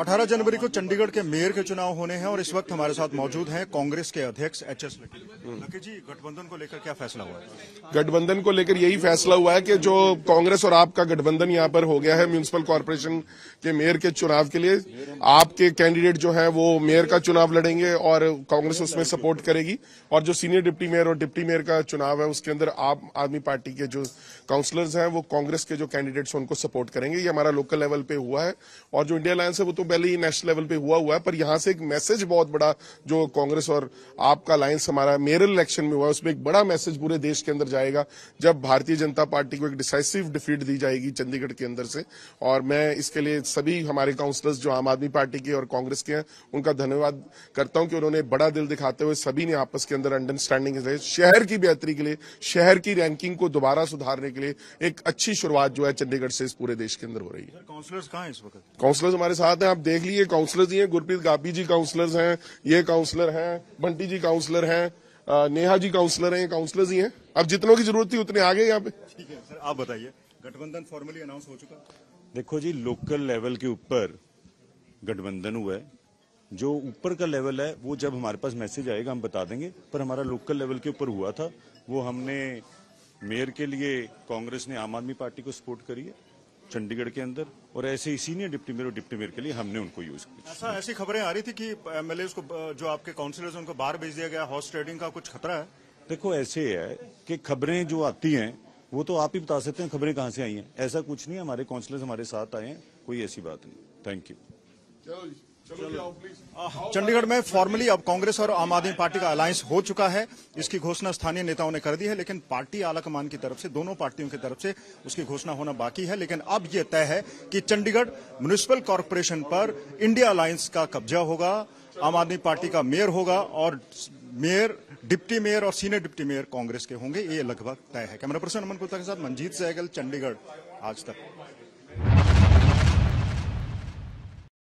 18 जनवरी को चंडीगढ़ के मेयर के चुनाव होने हैं और इस वक्त हमारे साथ मौजूद हैं कांग्रेस के अध्यक्ष एच एस हम्म। जी गठबंधन को लेकर क्या फैसला हुआ है गठबंधन को लेकर यही फैसला हुआ है कि जो कांग्रेस और आपका गठबंधन यहां पर हो गया है म्यूनिसिपल कॉरपोरेशन के मेयर के चुनाव के लिए आपके कैंडिडेट जो है वो मेयर का चुनाव लड़ेंगे और कांग्रेस उसमें सपोर्ट करेगी और जो सीनियर डिप्टी मेयर और डिप्टी मेयर का चुनाव है उसके अंदर आप आदमी पार्टी के जो काउंसलर्स हैं वो कांग्रेस के जो कैंडिडेट्स उनको सपोर्ट करेंगे ये हमारा लोकल लेवल पे हुआ है और जो इंडिया अलायंस है वो तो तो पहले ही नेशनल लेवल पे हुआ हुआ है पर यहाँ से एक मैसेज बहुत बड़ा जो कांग्रेस और आपका अलायंस हमारा मेरल इलेक्शन में हुआ उसमें एक बड़ा मैसेज पूरे देश के अंदर जाएगा जब भारतीय जनता पार्टी को एक डिसाइसिव डिफीट दी जाएगी चंडीगढ़ के अंदर से और मैं इसके लिए सभी हमारे काउंसलर्स जो आम आदमी पार्टी के और कांग्रेस के हैं उनका धन्यवाद करता हूं कि उन्होंने बड़ा दिल दिखाते हुए सभी ने आपस के अंदर अंडरस्टैंडिंग शहर की बेहतरी के लिए शहर की रैंकिंग को दोबारा सुधारने के लिए एक अच्छी शुरुआत जो है चंडीगढ़ से इस पूरे देश के अंदर हो रही है काउंसलर्स कहाँ इस वक्त काउंसलर्स हमारे साथ हैं आप देख लिए काउंसलर्स ही हैं गुरप्रीत गाबी जी काउंसलर्स हैं ये काउंसलर हैं बंटी जी काउंसलर हैं नेहा जी काउंसलर हैं काउंसलर्स ही हैं अब जितनों की जरूरत थी उतने आ गए यहाँ पे ठीक है सर आप बताइए गठबंधन फॉर्मली अनाउंस हो चुका देखो जी लोकल लेवल के ऊपर गठबंधन हुआ है जो ऊपर का लेवल है वो जब हमारे पास मैसेज आएगा हम बता देंगे पर हमारा लोकल लेवल के ऊपर हुआ था वो हमने मेयर के लिए कांग्रेस ने आम आदमी पार्टी को सपोर्ट करी है चंडीगढ़ के अंदर और ऐसे ही सीनियर डिप्टी मेयर और डिप्टी मेयर के लिए हमने उनको यूज किया ऐसा ऐसी खबरें आ रही थी कि एमएलए को जो आपके काउंसिलर्स उनको बाहर भेज दिया गया हॉर्स ट्रेडिंग का कुछ खतरा है देखो ऐसे है कि खबरें जो आती हैं वो तो आप ही बता सकते हैं खबरें कहाँ से आई हैं ऐसा कुछ नहीं हमारे काउंसिलर्स हमारे साथ आए हैं कोई ऐसी बात नहीं थैंक यू चंडीगढ़ में फॉर्मली अब कांग्रेस और आम आदमी पार्टी का अलायंस हो चुका है इसकी घोषणा स्थानीय नेताओं ने कर दी है लेकिन पार्टी आलाकमान की तरफ से दोनों पार्टियों की तरफ से उसकी घोषणा होना बाकी है लेकिन अब यह तय है कि चंडीगढ़ म्यूनिसिपल कॉरपोरेशन पर इंडिया अलायंस का कब्जा होगा आम आदमी पार्टी का मेयर होगा और मेयर डिप्टी मेयर और सीनियर डिप्टी मेयर कांग्रेस के होंगे ये लगभग तय है कैमरा पर्सन अमन गुप्ता के साथ मंजीत सहगल चंडीगढ़ आज तक